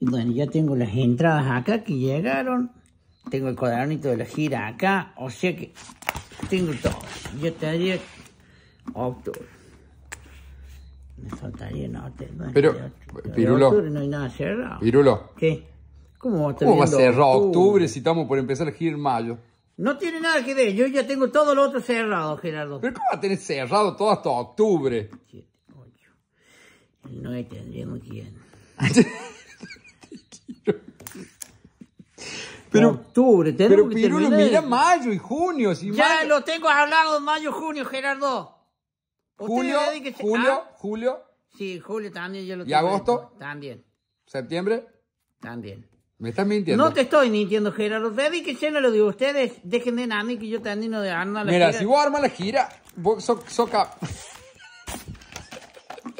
Bueno, ya tengo las entradas acá que llegaron. Tengo el cuadernito de la gira acá. O sea que tengo todo. Yo estaría octubre. Me faltaría en octubre. Pero, Pirulo. no hay nada cerrado. Pirulo. ¿Qué? ¿Cómo va a, ¿Cómo a cerrar octubre? si estamos por empezar a gira en mayo? No tiene nada que ver. Yo ya tengo todo lo otro cerrado, Gerardo. ¿Pero cómo va a tener cerrado todo hasta octubre? 7, 8. El 9 tendríamos que ir. pero, octubre. pero que Pirulo, mira mayo y junio. Si ya lo tengo hablado mayo, junio, Gerardo. Julio, julio, ¿Ah? julio. Sí, julio también yo lo ¿Y agosto? También. ¿Septiembre? También. ¿Me estás mintiendo? No te estoy mintiendo, Gerardo. Dedíquese no lo digo a ustedes. Dejen de nada que yo no de armar la Mira, si vos armas la gira, vos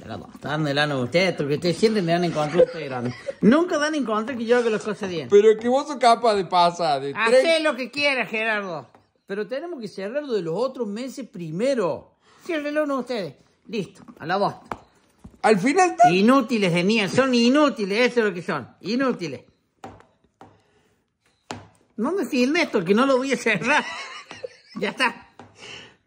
están están de ustedes, porque ustedes siempre me van a encontrar ustedes grandes. Nunca van a encontrar que yo haga las cosas bien. Pero que vos sos capaz de pasar. De Hacé lo que quieras, Gerardo. Pero tenemos que cerrar de los otros meses primero. Cierrenlo uno ustedes. Listo, a la voz Al final Inútiles de son inútiles, eso es lo que son. Inútiles. No me sigas, esto, que no lo voy a cerrar. ya está.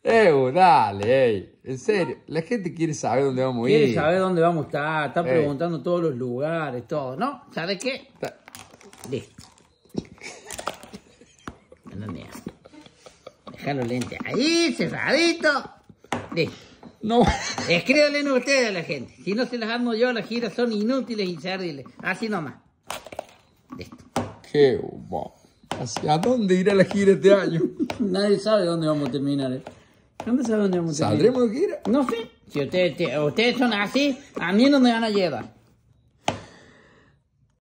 Evo, eh, uh, dale, ey. En serio, la gente quiere saber dónde vamos a ir. Quiere saber dónde vamos a estar, está eh. preguntando todos los lugares, todo, ¿no? ¿Sabes qué? Listo. ¿Dónde Deja los lentes ahí, cerradito. Listo. No. Escríbanle ustedes a la gente. Si no se las armo yo, las giras son inútiles y inservibles. Así nomás. Listo. Qué ¿Hacia dónde irá la gira este año? Nadie sabe dónde vamos a terminar, eh. ¿Dónde sabe ¿Saldremos de gira? No sé. Si ustedes son así, a mí no me van a llevar.